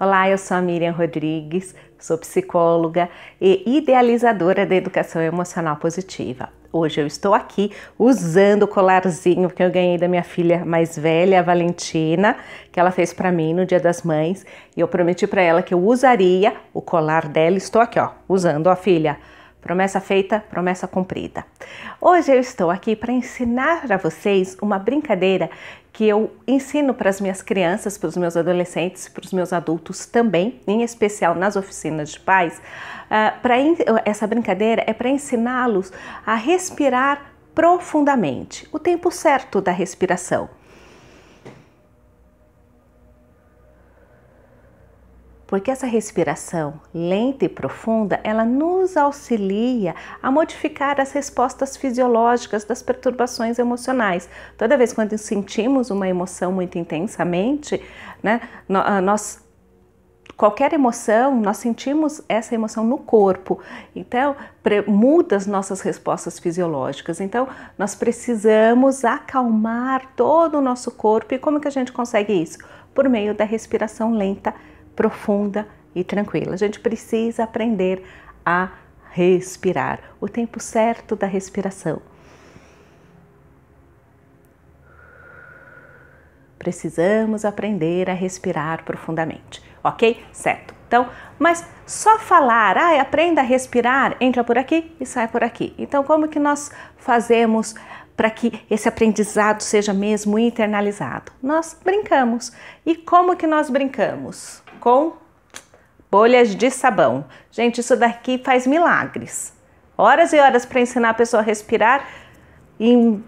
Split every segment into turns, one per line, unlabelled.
Olá, eu sou a Miriam Rodrigues, sou psicóloga e idealizadora da educação emocional positiva. Hoje eu estou aqui usando o colarzinho que eu ganhei da minha filha mais velha, a Valentina, que ela fez para mim no Dia das Mães, e eu prometi para ela que eu usaria o colar dela. Estou aqui, ó, usando, a filha. Promessa feita, promessa cumprida. Hoje eu estou aqui para ensinar a vocês uma brincadeira que eu ensino para as minhas crianças, para os meus adolescentes, para os meus adultos também, em especial nas oficinas de pais. Uh, eh, para eh, essa brincadeira é para ensiná-los a respirar profundamente, o tempo certo da respiração. porque essa respiração lenta e profunda, ela nos auxilia a modificar as respostas fisiológicas das perturbações emocionais. Toda vez quando sentimos uma emoção muito intensamente, né, ah, nós qualquer emoção, nós sentimos essa emoção no corpo. Então, muda as nossas respostas fisiológicas. Então, nós precisamos acalmar todo o nosso corpo. E como que a gente consegue isso? Por meio da respiração lenta profunda e tranquila. A gente precisa aprender a respirar, o tempo certo da respiração. Precisamos aprender a respirar profundamente, ok? Certo. Então, mas só falar, ah, aprenda a respirar, entra por aqui e sai por aqui. Então, como que nós fazemos para que esse aprendizado seja mesmo internalizado? Nós brincamos. E como que nós brincamos? com bolhas de sabão. Gente, isso daqui faz milagres. Horas e horas para ensinar a pessoa a respirar. Em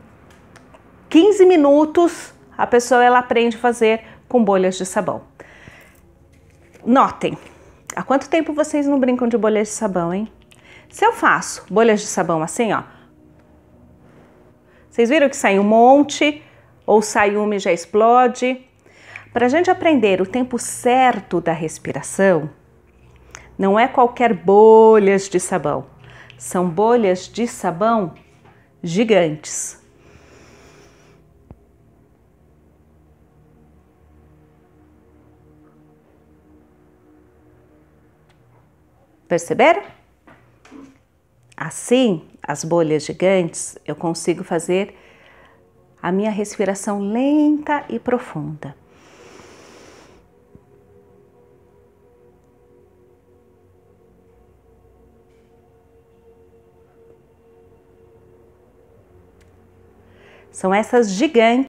15 minutos a pessoa ela aprende a fazer com bolhas de sabão. Notem, há quanto tempo vocês não brincam de bolhas de sabão, hein? Se eu faço bolhas de sabão assim, ó, vocês viram que sai um monte, ou sai uma e já explode. Para a gente aprender o tempo certo da respiração, não é qualquer bolhas de sabão, são bolhas de sabão gigantes. Perceberam? Assim, as bolhas gigantes, eu consigo fazer a minha respiração lenta e profunda. São essas gigantes